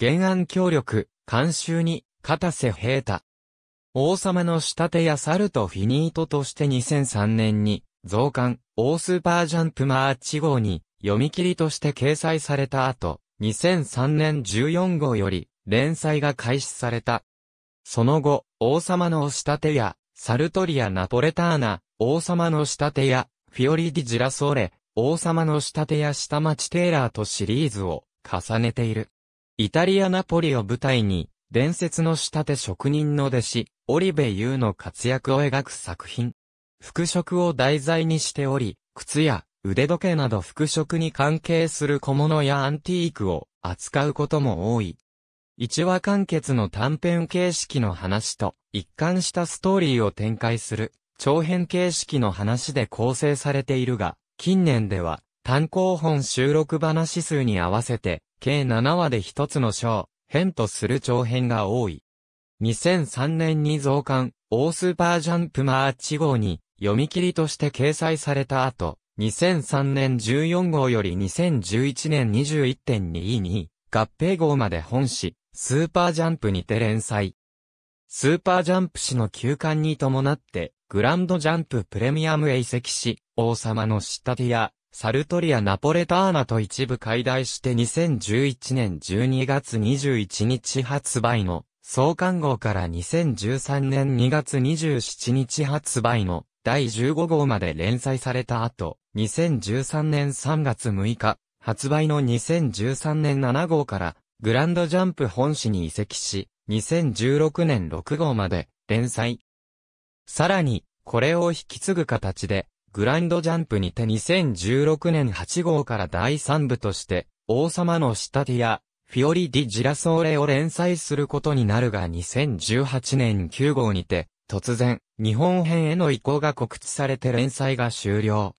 原案協力、監修に、片瀬平太。王様の仕立てやサルトフィニートとして2003年に、増刊、オスーパージャンプマーチ号に、読み切りとして掲載された後、2003年14号より、連載が開始された。その後、王様の仕立てや、サルトリア・ナポレターナ、王様の仕立てや、フィオリディ・ジラソーレ、王様の仕立てや下町テーラーとシリーズを重ねている。イタリアナポリを舞台に、伝説の仕立て職人の弟子、オリベ優の活躍を描く作品。服飾を題材にしており、靴や腕時計など服飾に関係する小物やアンティークを扱うことも多い。一話完結の短編形式の話と一貫したストーリーを展開する長編形式の話で構成されているが、近年では単行本収録話数に合わせて計7話で一つの章、編とする長編が多い。2003年に増刊、大スーパージャンプマーチ号に、読み切りとして掲載された後、2003年14号より2011年21.2に、合併号まで本誌、スーパージャンプにて連載。スーパージャンプ誌の休刊に伴って、グランドジャンププレミアムへ移籍し、王様の仕立てや、サルトリア・ナポレターナと一部解題して2011年12月21日発売の創刊号から2013年2月27日発売の第15号まで連載された後、2013年3月6日、発売の2013年7号からグランドジャンプ本誌に移籍し、2016年6号まで連載。さらに、これを引き継ぐ形で、グランドジャンプにて2016年8号から第3部として、王様の仕立てや、フィオリ・ディ・ジラソーレを連載することになるが2018年9号にて、突然、日本編への移行が告知されて連載が終了。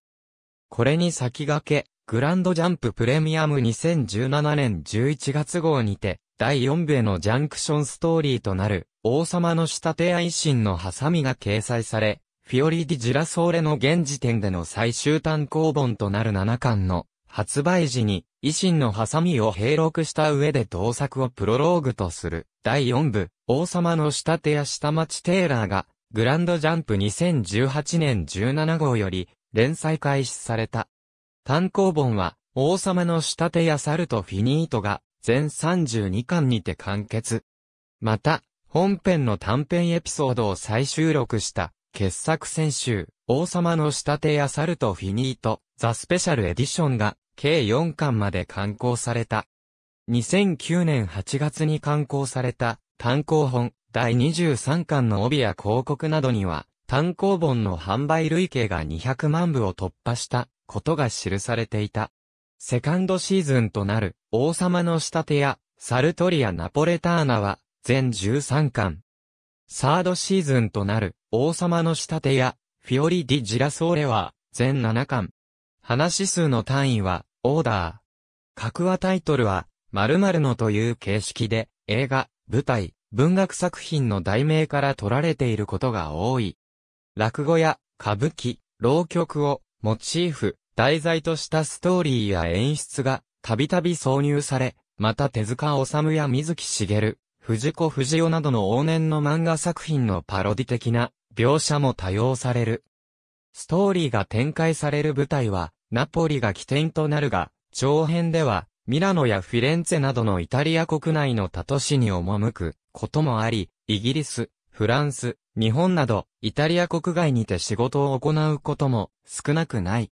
これに先駆け、グランドジャンププレミアム2017年11月号にて、第4部へのジャンクションストーリーとなる、王様の仕立てや心のハサミが掲載され、フィオリー・ディ・ジラソーレの現時点での最終単行本となる7巻の発売時に、維新のハサミを併録した上で同作をプロローグとする。第4部、王様の仕立てや下町テーラーが、グランドジャンプ2018年17号より、連載開始された。単行本は、王様の仕立てやサルとフィニートが、全32巻にて完結。また、本編の短編エピソードを再収録した、傑作選集、王様の仕立てやサルトフィニート、ザ・スペシャルエディションが、計4巻まで刊行された。2009年8月に刊行された、単行本、第23巻の帯や広告などには、単行本の販売累計が200万部を突破したことが記されていた。セカンドシーズンとなる王様の仕立てやサルトリア・ナポレターナは全13巻、サードシーズンとなる、王様の仕立てや、フィオリ・ディ・ジラソーレは、全7巻。話数の単位は、オーダー。格話タイトルは、〇〇のという形式で、映画、舞台、文学作品の題名から取られていることが多い。落語や、歌舞伎、浪曲を、モチーフ、題材としたストーリーや演出が、たびたび挿入され、また手塚治虫や水木しげる、藤子不二雄などの往年の漫画作品のパロディ的な描写も多用される。ストーリーが展開される舞台は、ナポリが起点となるが、長編では、ミラノやフィレンツェなどのイタリア国内の他都市に赴くこともあり、イギリス、フランス、日本など、イタリア国外にて仕事を行うことも少なくない。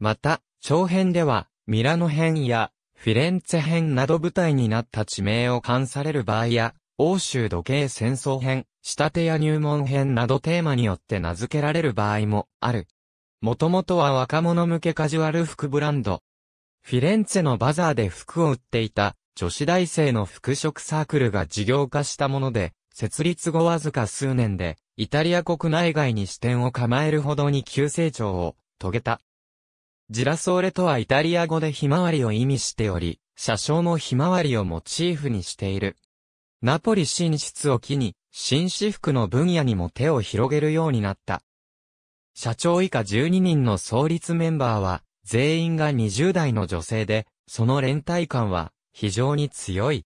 また、長編では、ミラノ編やフィレンツェ編など舞台になった地名を冠される場合や、欧州土系戦争編、仕立てや入門編などテーマによって名付けられる場合もある。もともとは若者向けカジュアル服ブランド。フィレンツェのバザーで服を売っていた女子大生の服飾サークルが事業化したもので、設立後わずか数年で、イタリア国内外に支店を構えるほどに急成長を遂げた。ジラソーレとはイタリア語でひまわりを意味しており、車掌もひまわりをモチーフにしている。ナポリ進出を機に、紳士服の分野にも手を広げるようになった。社長以下12人の創立メンバーは、全員が20代の女性で、その連帯感は非常に強い。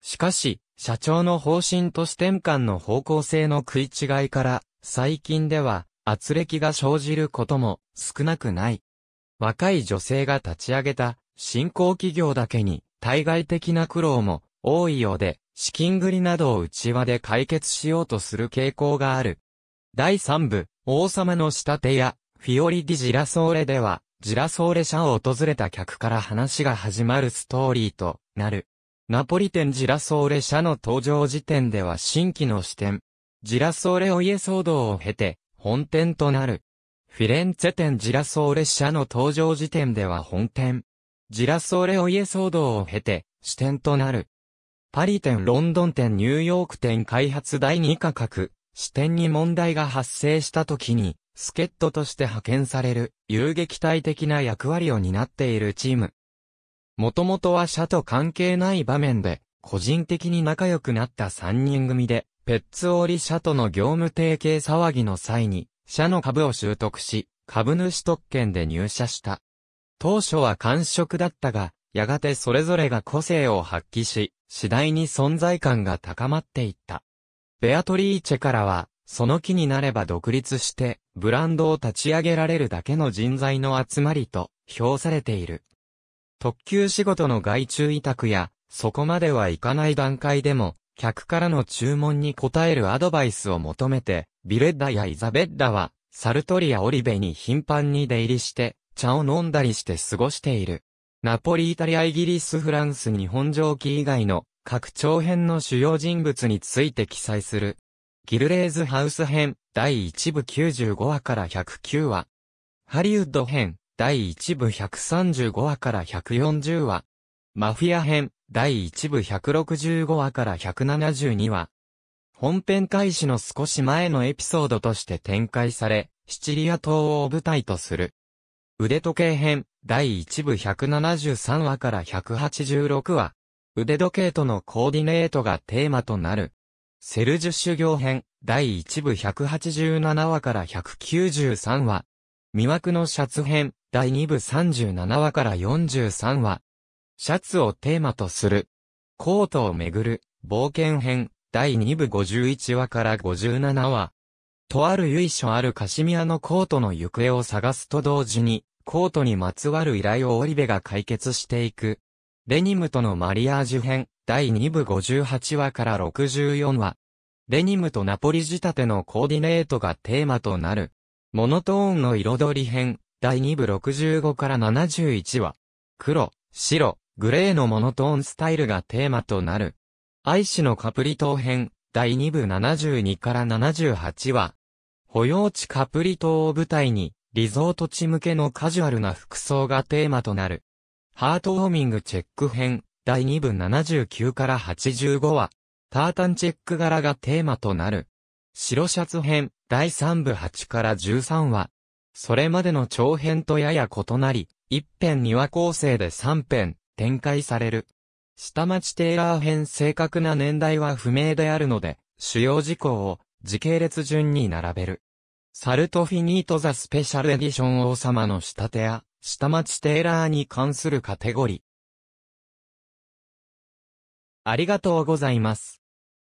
しかし、社長の方針と視点間の方向性の食い違いから、最近では、圧力が生じることも少なくない。若い女性が立ち上げた新興企業だけに対外的な苦労も多いようで、資金繰りなどを内輪で解決しようとする傾向がある。第3部、王様の仕立てや、フィオリディ・ジラソーレでは、ジラソーレ社を訪れた客から話が始まるストーリーとなる。ナポリテン・ジラソーレ社の登場時点では新規の視点。ジラソーレお家騒動を経て、本店となる。フィレンツェ店ジラソーレ社の登場時点では本店。ジラソーレお家騒動を経て、支店となる。パリ店ロンドン店ニューヨーク店開発第2価格、支店に問題が発生した時に、助っ人として派遣される、遊撃隊的な役割を担っているチーム。もともとは社と関係ない場面で、個人的に仲良くなった3人組で、ペッツオーリ社との業務提携騒ぎの際に、社の株を習得し、株主特権で入社した。当初は官職だったが、やがてそれぞれが個性を発揮し、次第に存在感が高まっていった。ベアトリーチェからは、その気になれば独立して、ブランドを立ち上げられるだけの人材の集まりと、評されている。特急仕事の外注委託や、そこまではいかない段階でも、客からの注文に応えるアドバイスを求めて、ビレッダやイザベッダは、サルトリアオリベに頻繁に出入りして、茶を飲んだりして過ごしている。ナポリイタリアイギリスフランス日本上記以外の各長編の主要人物について記載する。ギルレーズハウス編第1部95話から109話。ハリウッド編第1部135話から140話。マフィア編第1部165話から172話。本編開始の少し前のエピソードとして展開され、シチリア島を舞台とする。腕時計編、第1部173話から186話。腕時計とのコーディネートがテーマとなる。セルジュ修行編、第1部187話から193話。魅惑のシャツ編、第2部37話から43話。シャツをテーマとする。コートをめぐる冒険編第2部51話から57話。とある由緒あるカシミアのコートの行方を探すと同時に、コートにまつわる依頼をオリベが解決していく。デニムとのマリアージュ編第2部58話から64話。デニムとナポリ仕立てのコーディネートがテーマとなる。モノトーンの彩り編第2部65から71話。黒、白、グレーのモノトーンスタイルがテーマとなる。愛子のカプリ島編、第2部72から78話。保養地カプリ島を舞台に、リゾート地向けのカジュアルな服装がテーマとなる。ハートウォーミングチェック編、第2部79から85話。タータンチェック柄がテーマとなる。白シャツ編、第3部8から13話。それまでの長編とやや異なり、1編2話構成で3編、展開される。下町テーラー編正確な年代は不明であるので、主要事項を時系列順に並べる。サルトフィニートザスペシャルエディション王様の仕立て屋、下町テーラーに関するカテゴリー。ありがとうございます。